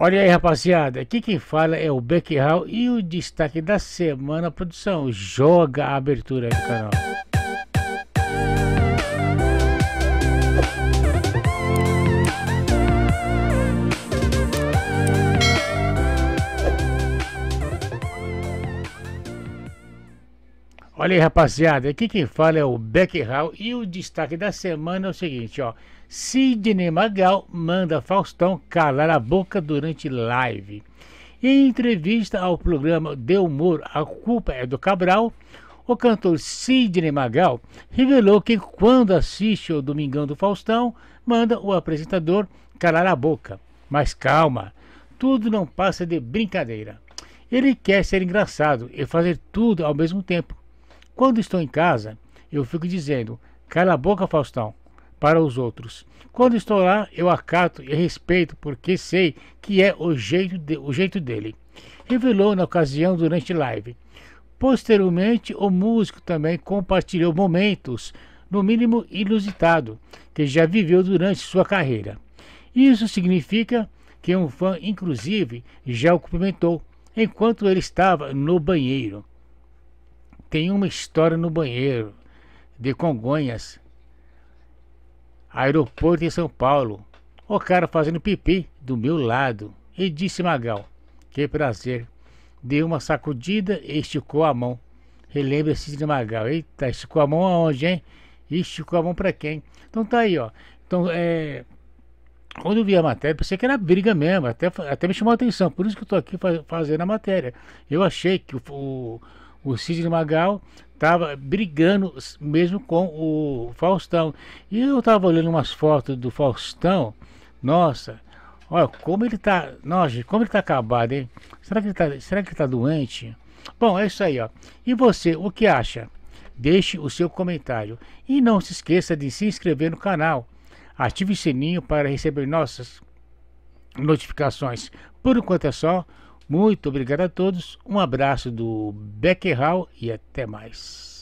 Olha aí, rapaziada. Aqui quem fala é o Beck Hall e o destaque da semana, produção, joga a abertura aí do canal. Olha aí, rapaziada, aqui quem fala é o Beck Hall e o destaque da semana é o seguinte, ó. Sidney Magal manda Faustão calar a boca durante live. Em entrevista ao programa Deu Humor, A Culpa é do Cabral, o cantor Sidney Magal revelou que quando assiste o Domingão do Faustão, manda o apresentador calar a boca. Mas calma, tudo não passa de brincadeira. Ele quer ser engraçado e fazer tudo ao mesmo tempo quando estou em casa, eu fico dizendo: cala a boca, Faustão, para os outros. Quando estou lá, eu acato e respeito porque sei que é o jeito, de, o jeito dele. Revelou na ocasião durante live. Posteriormente, o músico também compartilhou momentos, no mínimo inusitado, que já viveu durante sua carreira. Isso significa que um fã, inclusive, já o cumprimentou enquanto ele estava no banheiro tem uma história no banheiro de Congonhas, aeroporto em São Paulo. O cara fazendo pipi do meu lado. E disse Magal, que prazer. Deu uma sacudida e esticou a mão. Relembre-se de Magal. Eita, esticou a mão aonde, hein? Esticou a mão para quem? Então tá aí, ó. Então, é... Quando eu vi a matéria, pensei que era briga mesmo. Até, até me chamou a atenção. Por isso que eu tô aqui fazendo a matéria. Eu achei que o o Sidney Magal estava brigando mesmo com o Faustão. E eu estava olhando umas fotos do Faustão, nossa, olha como ele tá, nossa, como ele tá acabado, hein? Será que ele tá, será que tá doente? Bom, é isso aí, ó. E você, o que acha? Deixe o seu comentário e não se esqueça de se inscrever no canal. Ative o sininho para receber nossas notificações. Por enquanto é só. Muito obrigado a todos, um abraço do Beckerhal e até mais.